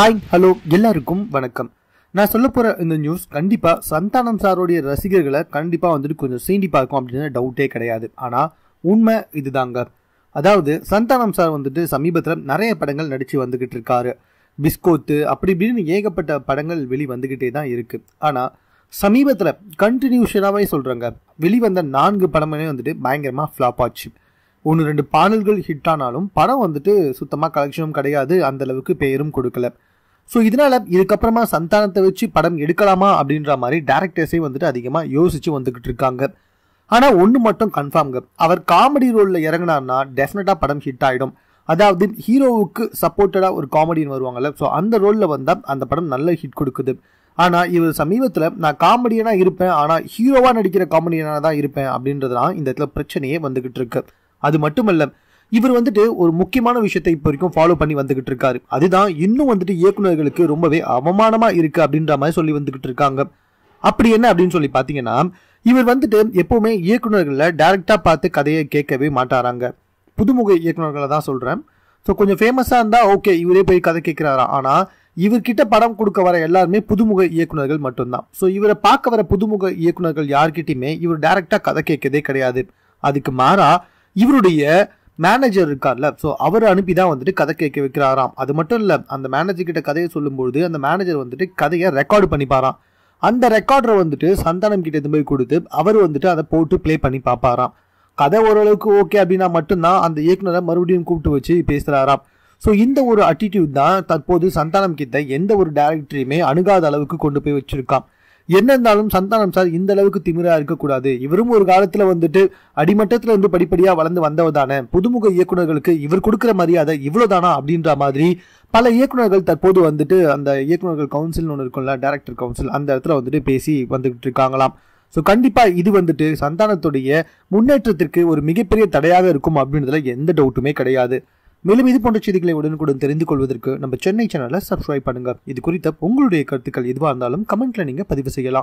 hi hello எல்லாருக்கும் வணக்கம் நான் சொல்ல போகிற இந்த நியூஸ் கண்டிப்பாக சந்தானம் சாருடைய ரசிகர்களை கண்டிப்பாக வந்துட்டு கொஞ்சம் சீண்டி பார்க்கும் அப்படின்னு டவுட்டே கிடையாது ஆனால் உண்மை இதுதாங்க அதாவது சந்தானம் சார் வந்துட்டு சமீபத்தில் நிறைய படங்கள் நடித்து வந்துக்கிட்டு இருக்காரு பிஸ்கோத்து அப்படி இப்படின்னு ஏகப்பட்ட படங்கள் வெளி வந்துக்கிட்டே தான் இருக்குது ஆனால் சமீபத்தில் கண்டினியூஷனாகவே சொல்கிறாங்க வெளிவந்த நான்கு படமே வந்துட்டு பயங்கரமாக ஃப்ளாப் ஆச்சு ஒன்று ரெண்டு பாடல்கள் ஹிட் ஆனாலும் படம் வந்துட்டு சுத்தமாக கலெக்ஷனும் கிடையாது அந்தளவுக்கு பெயரும் கொடுக்கல ஸோ இதனால் இதுக்கப்புறமா சந்தானத்தை வச்சு படம் எடுக்கலாமா அப்படின்ற மாதிரி டேரக்டர்ஸே வந்துட்டு அதிகமாக யோசித்து வந்துக்கிட்டு இருக்காங்க ஆனால் ஒன்று மட்டும் கன்ஃபார்ம்ங்க அவர் காமெடி ரோலில் இறங்கினார்னா டெஃபினட்டாக படம் ஹிட் ஆகிடும் அதாவது ஹீரோவுக்கு சப்போர்ட்டடாக ஒரு காமெடின்னு வருவாங்கல்ல ஸோ அந்த ரோலில் வந்தால் அந்த படம் நல்ல ஹிட் கொடுக்குது ஆனால் இவர் சமீபத்தில் நான் காமெடியனாக இருப்பேன் ஆனால் ஹீரோவாக நடிக்கிற காமெடியனாக தான் இருப்பேன் அப்படின்றதுலாம் இந்த இடத்துல பிரச்சனையே வந்துக்கிட்டு இருக்கு அது மட்டுமல்ல இவர் வந்துட்டு ஒரு முக்கியமான விஷயத்தை இப்போ வரைக்கும் ஃபாலோ பண்ணி வந்துகிட்டு இருக்காரு அதுதான் இன்னும் வந்துட்டு இயக்குநர்களுக்கு ரொம்பவே அவமானமா இருக்கு அப்படின்ற மாதிரி சொல்லி வந்துகிட்டு இருக்காங்க அப்படி என்ன அப்படின்னு சொல்லி பார்த்தீங்கன்னா இவர் வந்துட்டு எப்பவுமே இயக்குநர்களை டைரக்டா பார்த்து கதையை கேட்கவே மாட்டாராங்க புதுமுக இயக்குநர்களை தான் சொல்றேன் ஸோ கொஞ்சம் ஃபேமஸாக இருந்தால் ஓகே இவரே போய் கதை கேட்கிறாரா ஆனால் இவர்கிட்ட படம் கொடுக்க வர எல்லாருமே புதுமுக இயக்குநர்கள் மட்டும்தான் ஸோ இவரை பார்க்க வர புதுமுக இயக்குநர்கள் யார்கிட்டையுமே இவர் டைரக்டா கதை கேட்கதே கிடையாது அதுக்கு மாறா இவருடைய மேனேஜர் இருக்கார்ல ஸோ அவர் அனுப்பி தான் வந்துட்டு கதை கேட்க வைக்கிறாராம் அது மட்டும் இல்லை அந்த மேனேஜர் கிட்ட கதையை சொல்லும்பொழுது அந்த மேனேஜர் வந்துட்டு கதையை ரெக்கார்டு பண்ணிப்பாராம் அந்த ரெக்கார்டரை வந்துட்டு சந்தானம் கிட்ட இருந்து போய் கொடுத்து அவர் வந்துட்டு அதை போட்டு ப்ளே பண்ணி பார்ப்பாராம் கதை ஓரளவுக்கு ஓகே அப்படின்னா மட்டும்தான் அந்த இயக்குநரை மறுபடியும் கூப்பிட்டு வச்சு பேசுகிறாராம் ஸோ இந்த ஒரு அட்டிடியூட் தான் தற்போது சந்தானம் கிட்ட எந்த ஒரு டேரக்டரையுமே அணுகாத அளவுக்கு கொண்டு போய் வச்சுருக்கான் என்ன இருந்தாலும் சந்தானம் சார் இந்த அளவுக்கு திமிரா இருக்கக்கூடாது இவரும் ஒரு காலத்துல வந்துட்டு அடிமட்டத்துல இருந்து படிப்படியா வளர்ந்து வந்தவதான புதுமுக இயக்குநர்களுக்கு இவர் கொடுக்குற மரியாதை இவ்வளவுதானா அப்படின்ற மாதிரி பல இயக்குநர்கள் தற்போது வந்துட்டு அந்த இயக்குநர்கள் கவுன்சில் ஒன்று இருக்கும்ல டைரக்டர் கவுன்சில் அந்த இடத்துல வந்துட்டு பேசி வந்துட்டு இருக்காங்களாம் ஸோ கண்டிப்பாக இது வந்துட்டு சந்தானத்துடைய முன்னேற்றத்திற்கு ஒரு மிகப்பெரிய தடையாக இருக்கும் அப்படின்றதுல எந்த டவுட்டுமே கிடையாது மேலும் இது போன்ற செய்திகளை உடனுக்குடன் தெரிந்து கொள்வதற்கு நம்ம சென்னை சேனலை சப்ஸ்கிரைப் பண்ணுங்க இது குறித்த உங்களுடைய கருத்துக்கள் எதுவாக இருந்தாலும் கமெண்ட்ல நீங்க பதிவு செய்யலாம்